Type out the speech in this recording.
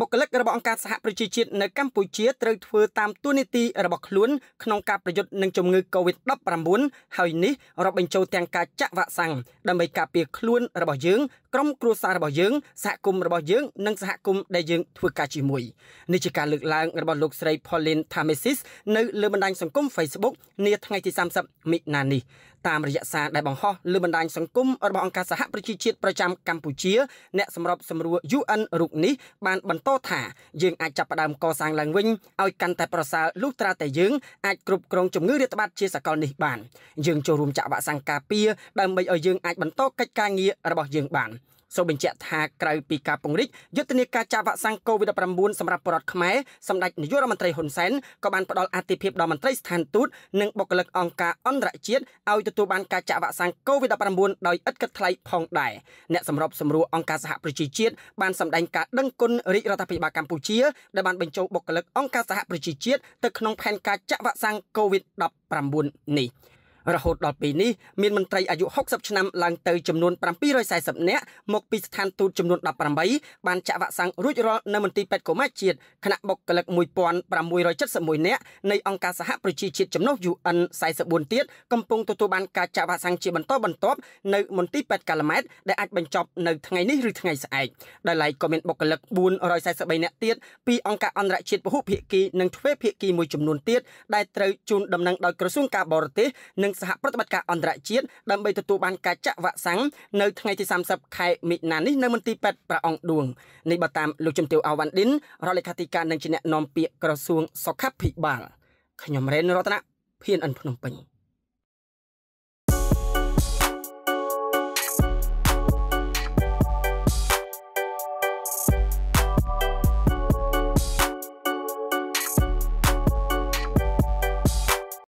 បុគ្គលិករបស់អង្គការសហប្រជាជាតិនៅកម្ពុជាត្រូវធ្វើតាមទួនាទីរបស់ខ្លួនក្នុងការប្រយុទ្ធនឹងជំងឺ Covid-19 ហើយនេះរាប់បញ្ចូលទាំងការចាក់វ៉ាក់សាំងដើម្បីការពារខ្លួនរបស់យើងក្រុមគ្រួសាររបស់យើងសហគមន៍របស់យើងនិងសហគមន៍ដែលយើងធ្វើការជាមួយនេះជាការលើកឡើងរបស់លោកស្រី Pauline Thamesis នៅលើបណ្ដាញសង្គម Facebook នាថ្ងៃទី30មិនិនានេះតាមរយៈសារដែលបង្ហោះលើបណ្ដាញសង្គមរបស់អង្គការសហប្រជាជាតិប្រចាំកម្ពុជាអ្នកសម្របសម្រួល UN រូបនេះបានបន្តថាយើងអាចចាប់ផ្ដើមកសាងឡើងវិញឲ្យកាន់តែប្រសើរលុះត្រាតែយើងអាចគ្រប់គ្រងជំងឺរាតត្បាត ជាសកលនេះបានយើងចូលរួមចាក់វ៉ាក់សាំងការពារដើម្បីឲ្យយើងអាចបន្តកិច្ចការងាររបស់យើងបាន។សូមបញ្ជាក់ថាក្រៅពីការពង្រីកយុទ្ធនាការចាក់វ៉ាក់សាំង COVID-19 សម្រាប់ប្រជាពលរដ្ឋខ្មែរសម្ដេចនាយករដ្ឋមន្ត្រីហ៊ុនសែនក៏បានផ្ដល់អាទិភាពដល់មន្ត្រីស្ថានទូតនិងបុគ្គលិកអង្គការអន្តរជាតិឲ្យទទួលបានការចាក់វ៉ាក់សាំង COVID-19 ដោយឥតគិតថ្លៃផងដែរអ្នកសម្របសម្រួលអង្គការសហប្រជាជាតិបានសម្ដែងការដឹងគុណរាជរដ្ឋាភិបាលកម្ពុជាដែលបានបញ្ចូលបុគ្គលិកអង្គការសហប្រជាជាតិទៅក្នុងផែនការចាក់វ៉ាក់សាំង COVID-19 នេះរហូតដល់ពេលនេះមានមន្ត្រីអាយុ60ឆ្នាំឡើងទៅចំនួន740នាក់មកពីស្ថានទូតចំនួន18បានចាក់វ៉ាក់សាំងរួចរាល់នៅមន្ទីរពេទ្យកុមារជាតិគណៈបុគ្គលិក1671នាក់នៃអង្គការសហប្រជាជាតិចំណុះ UN 44ទៀតកំពុងទទួលបានការចាក់វ៉ាក់សាំងជាបន្តបន្ទាប់ នៅមន្ទីរពេទ្យកាឡាម៉ែតដែលអាចបញ្ចប់នៅថ្ងៃនេះឬថ្ងៃស្អែកដោយឡែកក៏មានបុគ្គលិក443នាក់ទៀតពីអង្គការអន្តរជាតិពហុភាគីនិងទ្វេភាគីមួយចំនួនទៀតដែលត្រូវជូនដំណឹងដោយក្រសួងការបរទេសនិងសហប្រតិបត្តិការអន្តរជាតិដើម្បីទទួលបានការចាក់វ៉ាក់សាំងនៅថ្ងៃទី30ខែមិនិនានេះនៅមន្ទីរពេទ្យប្រអងដួងនេះបើតាមលោកជំទាវអាវ៉ាន់ឌិនរដ្ឋលេខាធិការនិងជាអ្នកនាំពាក្យក្រសួងសុខាភិបាលខ្ញុំរ៉េនរតនាភៀនអិនភ្នំពេញ